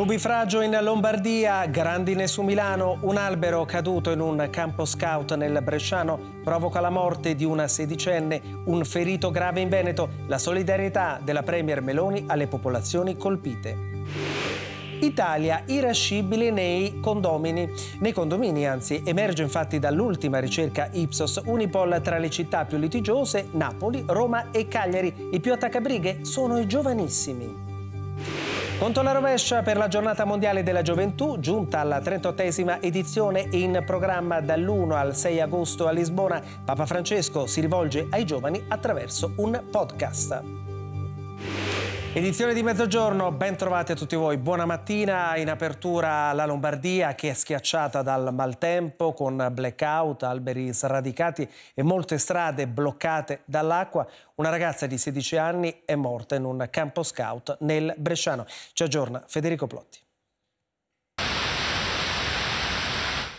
Nubifragio in Lombardia, grandine su Milano, un albero caduto in un campo scout nel Bresciano provoca la morte di una sedicenne, un ferito grave in Veneto, la solidarietà della Premier Meloni alle popolazioni colpite. Italia irascibile nei condomini. Nei condomini, anzi, emerge infatti dall'ultima ricerca Ipsos Unipol tra le città più litigiose Napoli, Roma e Cagliari. I più attaccabrighe sono i giovanissimi. Conto la rovescia per la giornata mondiale della gioventù, giunta alla 38esima edizione in programma dall'1 al 6 agosto a Lisbona, Papa Francesco si rivolge ai giovani attraverso un podcast. Edizione di mezzogiorno, ben trovati a tutti voi. Buona mattina, in apertura la Lombardia che è schiacciata dal maltempo con blackout, alberi sradicati e molte strade bloccate dall'acqua. Una ragazza di 16 anni è morta in un campo scout nel Bresciano. Ci aggiorna Federico Plotti.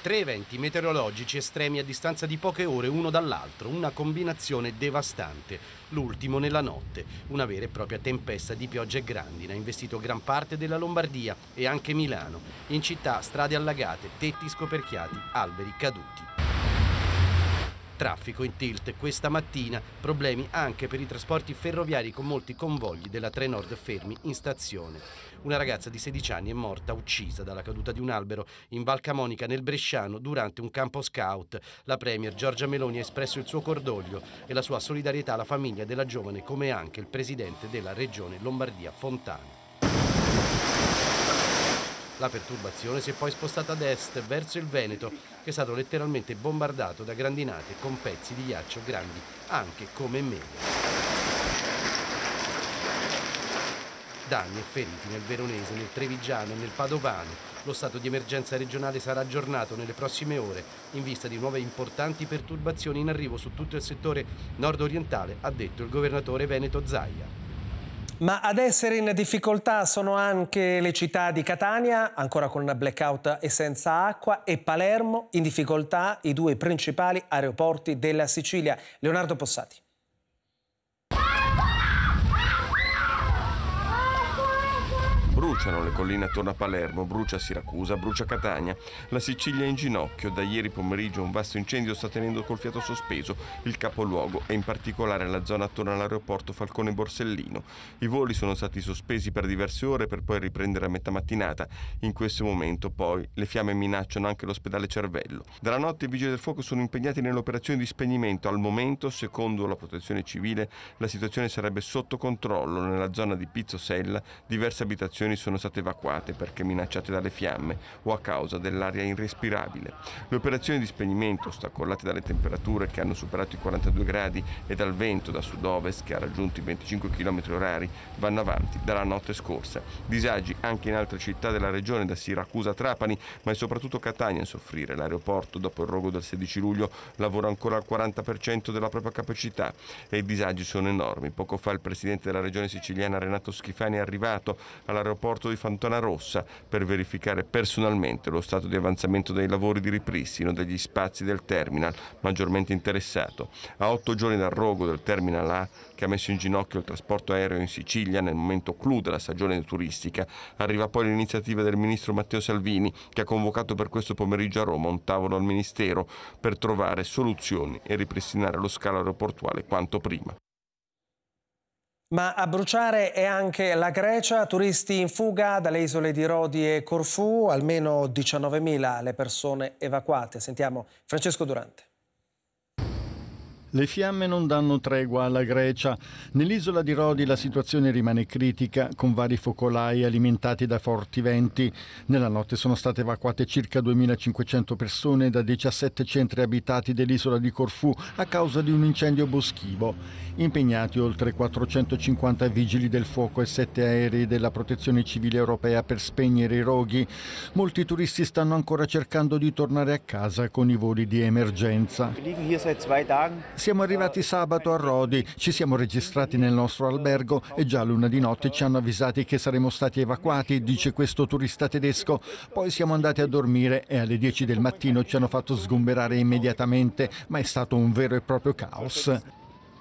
Tre eventi meteorologici estremi a distanza di poche ore uno dall'altro, una combinazione devastante, l'ultimo nella notte, una vera e propria tempesta di pioggia e grandina, investito gran parte della Lombardia e anche Milano, in città strade allagate, tetti scoperchiati, alberi caduti. Traffico in tilt questa mattina, problemi anche per i trasporti ferroviari con molti convogli della Trenord fermi in stazione. Una ragazza di 16 anni è morta uccisa dalla caduta di un albero in Val Camonica nel Bresciano durante un campo scout. La Premier Giorgia Meloni ha espresso il suo cordoglio e la sua solidarietà alla famiglia della giovane come anche il presidente della regione Lombardia Fontana. La perturbazione si è poi spostata ad est verso il Veneto, che è stato letteralmente bombardato da grandinate con pezzi di ghiaccio grandi anche come mele. Danni e feriti nel Veronese, nel Trevigiano e nel Padovano. Lo stato di emergenza regionale sarà aggiornato nelle prossime ore in vista di nuove importanti perturbazioni in arrivo su tutto il settore nord-orientale, ha detto il governatore Veneto Zaia. Ma ad essere in difficoltà sono anche le città di Catania, ancora con blackout e senza acqua, e Palermo, in difficoltà i due principali aeroporti della Sicilia. Leonardo Possati. bruciano le colline attorno a Palermo, brucia Siracusa, brucia Catania. La Sicilia è in ginocchio. Da ieri pomeriggio un vasto incendio sta tenendo col fiato sospeso il capoluogo e in particolare la zona attorno all'aeroporto Falcone Borsellino. I voli sono stati sospesi per diverse ore per poi riprendere a metà mattinata. In questo momento poi le fiamme minacciano anche l'ospedale Cervello. Dalla notte i vigili del fuoco sono impegnati nell'operazione di spegnimento. Al momento, secondo la protezione civile, la situazione sarebbe sotto controllo. Nella zona di Pizzosella diverse abitazioni sono state evacuate perché minacciate dalle fiamme o a causa dell'aria irrespirabile. Le operazioni di spegnimento, ostacolate dalle temperature che hanno superato i 42 gradi e dal vento da sud-ovest che ha raggiunto i 25 km orari, vanno avanti dalla notte scorsa. Disagi anche in altre città della regione, da Siracusa a Trapani, ma è soprattutto Catania a soffrire. L'aeroporto, dopo il rogo del 16 luglio, lavora ancora al 40% della propria capacità e i disagi sono enormi. Poco fa il presidente della regione siciliana Renato Schifani è arrivato all'aeroporto porto di Fantona Rossa per verificare personalmente lo stato di avanzamento dei lavori di ripristino degli spazi del terminal maggiormente interessato. A otto giorni dal rogo del terminal A, che ha messo in ginocchio il trasporto aereo in Sicilia nel momento clou della stagione turistica, arriva poi l'iniziativa del ministro Matteo Salvini, che ha convocato per questo pomeriggio a Roma un tavolo al Ministero per trovare soluzioni e ripristinare lo scalo aeroportuale quanto prima. Ma a bruciare è anche la Grecia, turisti in fuga dalle isole di Rodi e Corfù, almeno 19.000 le persone evacuate. Sentiamo Francesco Durante. Le fiamme non danno tregua alla Grecia. Nell'isola di Rodi la situazione rimane critica, con vari focolai alimentati da forti venti. Nella notte sono state evacuate circa 2.500 persone da 17 centri abitati dell'isola di Corfù a causa di un incendio boschivo. Impegnati oltre 450 vigili del fuoco e 7 aerei della protezione civile europea per spegnere i roghi, molti turisti stanno ancora cercando di tornare a casa con i voli di emergenza. Siamo arrivati sabato a Rodi, ci siamo registrati nel nostro albergo e già a luna di notte ci hanno avvisati che saremmo stati evacuati, dice questo turista tedesco. Poi siamo andati a dormire e alle 10 del mattino ci hanno fatto sgomberare immediatamente, ma è stato un vero e proprio caos.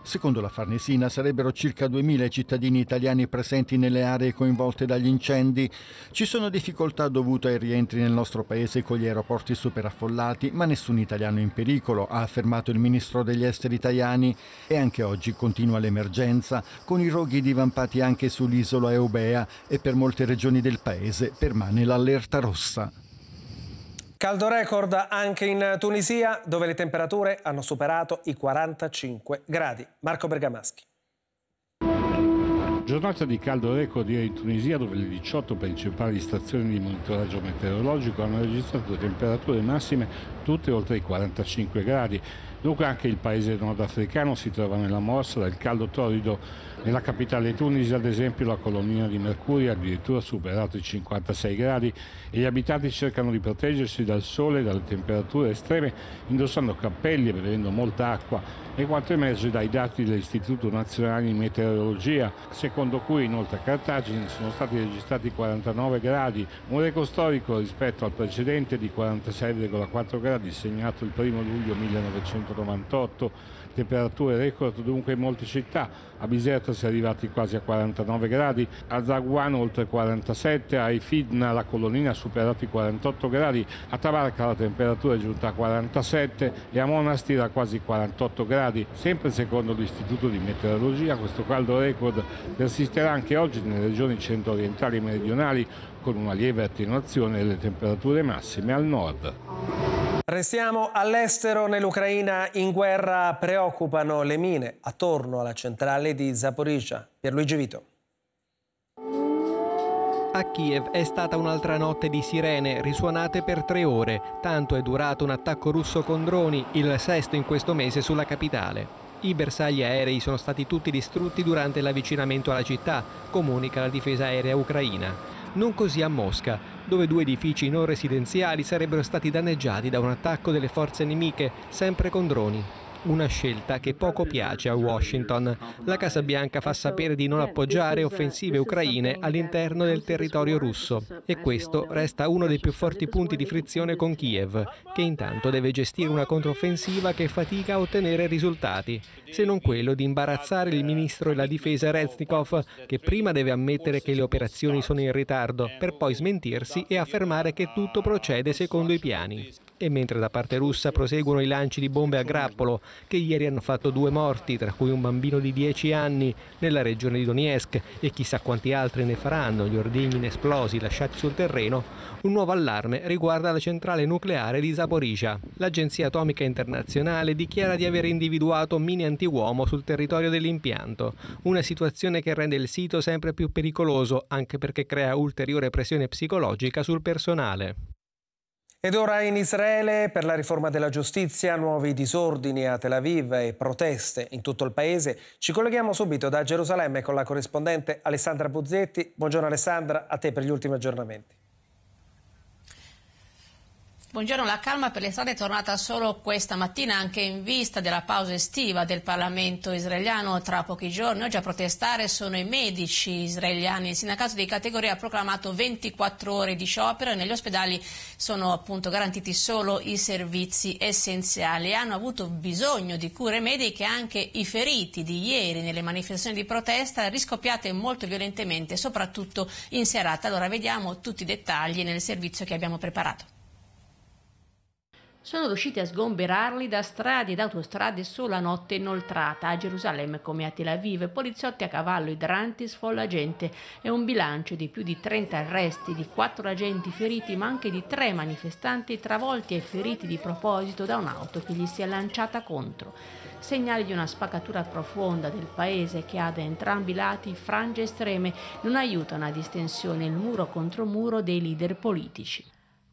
Secondo la Farnesina sarebbero circa 2.000 i cittadini italiani presenti nelle aree coinvolte dagli incendi. Ci sono difficoltà dovute ai rientri nel nostro paese con gli aeroporti superaffollati, ma nessun italiano in pericolo, ha affermato il ministro degli esteri italiani. E anche oggi continua l'emergenza, con i roghi divampati anche sull'isola Eubea e per molte regioni del paese permane l'allerta rossa. Caldo record anche in Tunisia, dove le temperature hanno superato i 45 gradi. Marco Bergamaschi. Giornata di caldo record ieri in Tunisia dove le 18 principali stazioni di monitoraggio meteorologico hanno registrato temperature massime tutte oltre i 45 gradi. Dunque anche il paese nordafricano si trova nella morsa del caldo torrido. Nella capitale Tunisi, ad esempio, la colonnina di mercurio ha addirittura superato i 56 gradi e gli abitanti cercano di proteggersi dal sole e dalle temperature estreme indossando cappelli e bevendo molta acqua. È quanto emerge dai dati dell'Istituto Nazionale di Meteorologia, secondo cui inoltre a Cartagine sono stati registrati 49 gradi, un record storico rispetto al precedente di 46,4 gradi segnato il 1 luglio 1900. 98 temperature record dunque in molte città, a Biserta si è arrivati quasi a 49 gradi, a Zaguano oltre 47, a Ifidna la colonnina ha superato i 48 gradi, a Tavarca la temperatura è giunta a 47 e a Monastir a quasi 48 gradi, sempre secondo l'Istituto di Meteorologia questo caldo record persisterà anche oggi nelle regioni centro-orientali e meridionali con una lieve attenuazione delle temperature massime al nord. Restiamo all'estero, nell'Ucraina in guerra preoccupano le mine attorno alla centrale di Zaporizia. Pierluigi Vito. A Kiev è stata un'altra notte di sirene, risuonate per tre ore. Tanto è durato un attacco russo con droni, il sesto in questo mese sulla capitale. I bersagli aerei sono stati tutti distrutti durante l'avvicinamento alla città, comunica la difesa aerea ucraina. Non così a Mosca, dove due edifici non residenziali sarebbero stati danneggiati da un attacco delle forze nemiche, sempre con droni. Una scelta che poco piace a Washington. La Casa Bianca fa sapere di non appoggiare offensive ucraine all'interno del territorio russo e questo resta uno dei più forti punti di frizione con Kiev, che intanto deve gestire una controffensiva che fatica a ottenere risultati, se non quello di imbarazzare il ministro della difesa Reznikov, che prima deve ammettere che le operazioni sono in ritardo, per poi smentirsi e affermare che tutto procede secondo i piani. E mentre da parte russa proseguono i lanci di bombe a grappolo che ieri hanno fatto due morti, tra cui un bambino di 10 anni, nella regione di Donetsk e chissà quanti altri ne faranno gli ordigni inesplosi lasciati sul terreno, un nuovo allarme riguarda la centrale nucleare di Zaporizia. L'Agenzia Atomica Internazionale dichiara di aver individuato mini antiuomo sul territorio dell'impianto, una situazione che rende il sito sempre più pericoloso anche perché crea ulteriore pressione psicologica sul personale. Ed ora in Israele, per la riforma della giustizia, nuovi disordini a Tel Aviv e proteste in tutto il paese. Ci colleghiamo subito da Gerusalemme con la corrispondente Alessandra Buzzetti. Buongiorno Alessandra, a te per gli ultimi aggiornamenti. Buongiorno, la calma per le strade è tornata solo questa mattina anche in vista della pausa estiva del Parlamento israeliano tra pochi giorni. Oggi a protestare sono i medici israeliani. Il sindacato di categoria ha proclamato 24 ore di sciopero e negli ospedali sono appunto garantiti solo i servizi essenziali. Hanno avuto bisogno di cure mediche anche i feriti di ieri nelle manifestazioni di protesta riscoppiate molto violentemente, soprattutto in serata. Allora vediamo tutti i dettagli nel servizio che abbiamo preparato sono riusciti a sgomberarli da strade ed autostrade solo a notte inoltrata, a Gerusalemme come a Tel Aviv, poliziotti a cavallo, idranti, sfolla gente e un bilancio di più di 30 arresti, di 4 agenti feriti ma anche di 3 manifestanti travolti e feriti di proposito da un'auto che gli si è lanciata contro. Segnali di una spaccatura profonda del paese che ha da entrambi i lati frange estreme non aiutano a distensione il muro contro muro dei leader politici.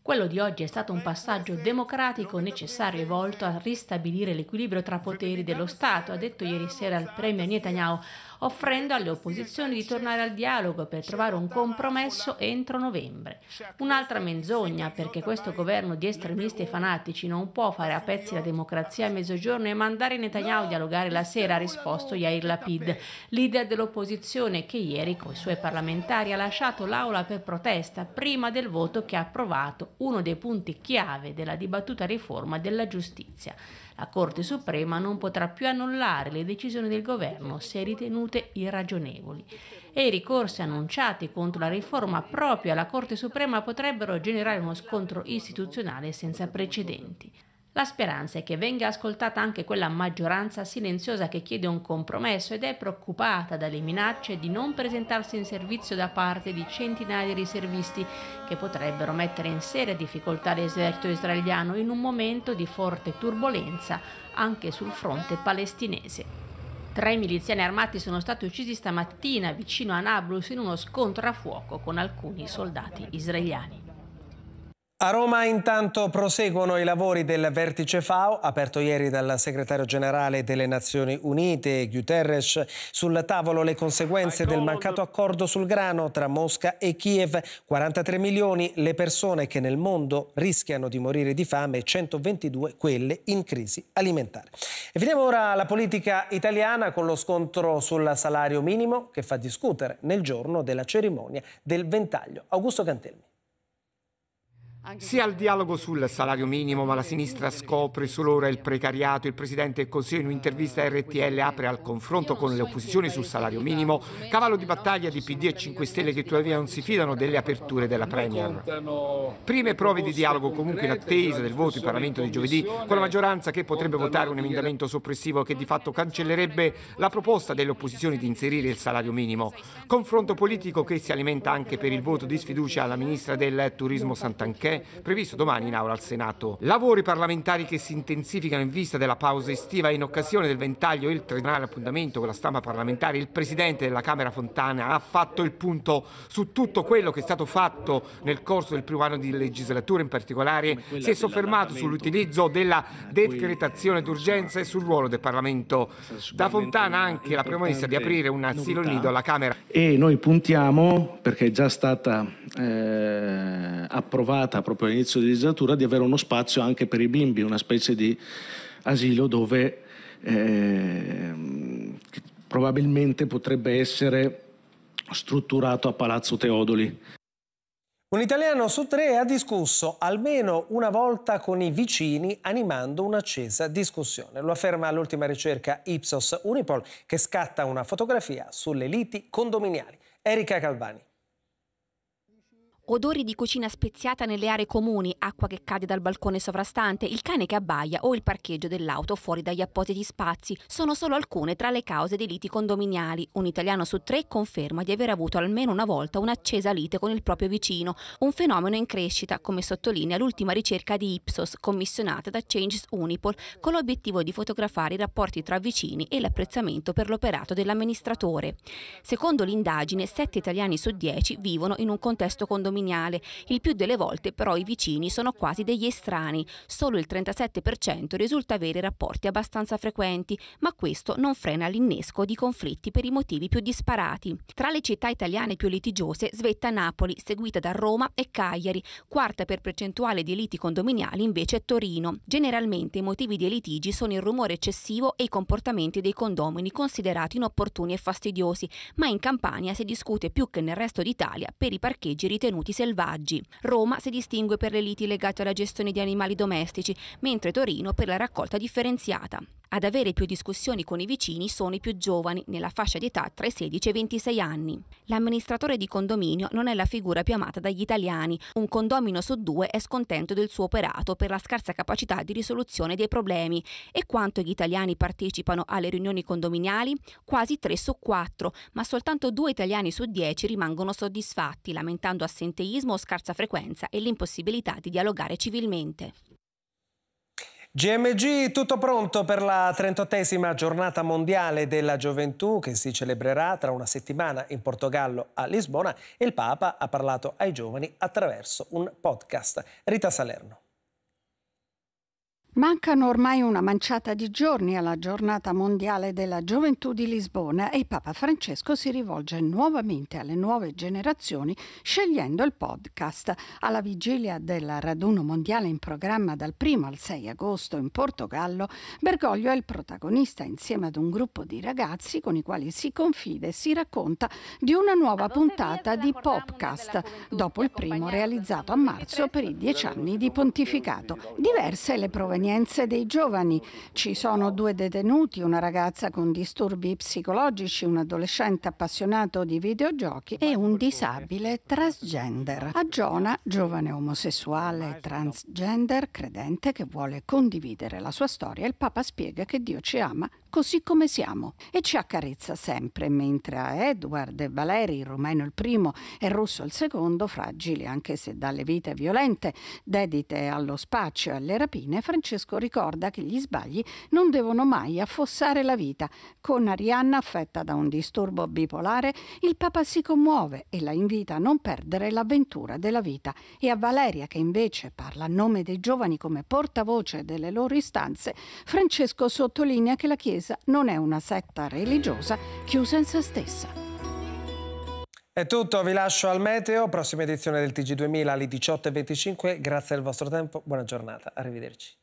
Quello di oggi è stato un passaggio democratico necessario e volto a ristabilire l'equilibrio tra poteri dello Stato, ha detto ieri sera il premio Netanyahu, offrendo alle opposizioni di tornare al dialogo per trovare un compromesso entro novembre. Un'altra menzogna perché questo governo di estremisti e fanatici non può fare a pezzi la democrazia a mezzogiorno e mandare Netanyahu a dialogare la sera, ha risposto Yair Lapid, leader dell'opposizione che ieri con i suoi parlamentari ha lasciato l'aula per protesta prima del voto che ha approvato uno dei punti chiave della dibattuta riforma della giustizia. La Corte Suprema non potrà più annullare le decisioni del governo se ritenute irragionevoli e i ricorsi annunciati contro la riforma proprio alla Corte Suprema potrebbero generare uno scontro istituzionale senza precedenti. La speranza è che venga ascoltata anche quella maggioranza silenziosa che chiede un compromesso ed è preoccupata dalle minacce di non presentarsi in servizio da parte di centinaia di riservisti che potrebbero mettere in seria difficoltà l'esercito israeliano in un momento di forte turbolenza anche sul fronte palestinese. Tre miliziani armati sono stati uccisi stamattina vicino a Nablus in uno scontro a fuoco con alcuni soldati israeliani. A Roma intanto proseguono i lavori del vertice FAO, aperto ieri dal segretario generale delle Nazioni Unite, Guterres, sul tavolo le conseguenze del mancato accordo sul grano tra Mosca e Kiev, 43 milioni le persone che nel mondo rischiano di morire di fame e 122 quelle in crisi alimentare. E finiamo ora alla politica italiana con lo scontro sul salario minimo che fa discutere nel giorno della cerimonia del ventaglio. Augusto Cantelmi. Sia al dialogo sul salario minimo, ma la sinistra scopre solo ora il precariato. Il presidente del Consiglio in un'intervista a RTL apre al confronto con le opposizioni sul salario minimo, cavallo di battaglia di PD e 5 Stelle che tuttavia non si fidano delle aperture della Premier. Prime prove di dialogo comunque in attesa del voto in Parlamento di giovedì con la maggioranza che potrebbe votare un emendamento soppressivo che di fatto cancellerebbe la proposta delle opposizioni di inserire il salario minimo. Confronto politico che si alimenta anche per il voto di sfiducia alla ministra del Turismo Sant'Anchè previsto domani in aula al Senato. Lavori parlamentari che si intensificano in vista della pausa estiva in occasione del ventaglio il tradizionale appuntamento con la stampa parlamentare. Il presidente della Camera Fontana ha fatto il punto su tutto quello che è stato fatto nel corso del primo anno di legislatura, in particolare si è soffermato sull'utilizzo della decretazione d'urgenza e sul ruolo del Parlamento. Da Fontana anche la premessa di aprire un asilo nido alla Camera. E noi puntiamo, perché è già stata eh, approvata proprio all'inizio di legislatura di avere uno spazio anche per i bimbi, una specie di asilo dove eh, probabilmente potrebbe essere strutturato a Palazzo Teodoli. Un italiano su tre ha discusso almeno una volta con i vicini animando un'accesa discussione. Lo afferma l'ultima ricerca Ipsos Unipol che scatta una fotografia sulle liti condominiali. Erika Calvani odori di cucina speziata nelle aree comuni, acqua che cade dal balcone sovrastante, il cane che abbaia o il parcheggio dell'auto fuori dagli appositi spazi sono solo alcune tra le cause dei liti condominiali. Un italiano su tre conferma di aver avuto almeno una volta un'accesa lite con il proprio vicino, un fenomeno in crescita, come sottolinea l'ultima ricerca di Ipsos commissionata da Changes Unipol con l'obiettivo di fotografare i rapporti tra vicini e l'apprezzamento per l'operato dell'amministratore. Secondo l'indagine, sette italiani su dieci vivono in un contesto condominiale condominiale. Il più delle volte però i vicini sono quasi degli estranei. Solo il 37% risulta avere rapporti abbastanza frequenti, ma questo non frena l'innesco di conflitti per i motivi più disparati. Tra le città italiane più litigiose svetta Napoli, seguita da Roma e Cagliari, quarta per percentuale di liti condominiali invece è Torino. Generalmente i motivi dei litigi sono il rumore eccessivo e i comportamenti dei condomini considerati inopportuni e fastidiosi, ma in Campania si discute più che nel resto d'Italia per i parcheggi ritenuti animali selvaggi. Roma si distingue per le liti legate alla gestione di animali domestici, mentre Torino per la raccolta differenziata. Ad avere più discussioni con i vicini sono i più giovani, nella fascia di età tra i 16 e i 26 anni. L'amministratore di condominio non è la figura più amata dagli italiani. Un condomino su due è scontento del suo operato per la scarsa capacità di risoluzione dei problemi. E quanto gli italiani partecipano alle riunioni condominiali? Quasi 3 su 4, ma soltanto 2 italiani su 10 rimangono soddisfatti, lamentando assenteismo o scarsa frequenza e l'impossibilità di dialogare civilmente. GMG tutto pronto per la 38esima giornata mondiale della gioventù che si celebrerà tra una settimana in Portogallo a Lisbona e il Papa ha parlato ai giovani attraverso un podcast. Rita Salerno. Mancano ormai una manciata di giorni alla giornata mondiale della gioventù di Lisbona e Papa Francesco si rivolge nuovamente alle nuove generazioni scegliendo il podcast. Alla vigilia del raduno mondiale in programma dal 1 al 6 agosto in Portogallo, Bergoglio è il protagonista insieme ad un gruppo di ragazzi con i quali si confida e si racconta di una nuova puntata di podcast, dopo il primo realizzato a marzo per i dieci anni di pontificato. Diverse le provenienze provenienze dei giovani. Ci sono due detenuti, una ragazza con disturbi psicologici, un adolescente appassionato di videogiochi e un disabile transgender. A Giona, giovane omosessuale transgender credente che vuole condividere la sua storia, il Papa spiega che Dio ci ama così come siamo e ci accarezza sempre, mentre a Edward e Valeri, rumeno il primo e russo il secondo, fragili anche se dalle vite violente, dedite allo spaccio e alle rapine, Francesco ricorda che gli sbagli non devono mai affossare la vita. Con Arianna affetta da un disturbo bipolare, il Papa si commuove e la invita a non perdere l'avventura della vita e a Valeria che invece parla a nome dei giovani come portavoce delle loro istanze, Francesco sottolinea che la Chiesa Chiesa non è una setta religiosa chiusa in se stessa. È tutto, vi lascio al Meteo, prossima edizione del TG2000 alle 18.25, grazie del vostro tempo, buona giornata, arrivederci.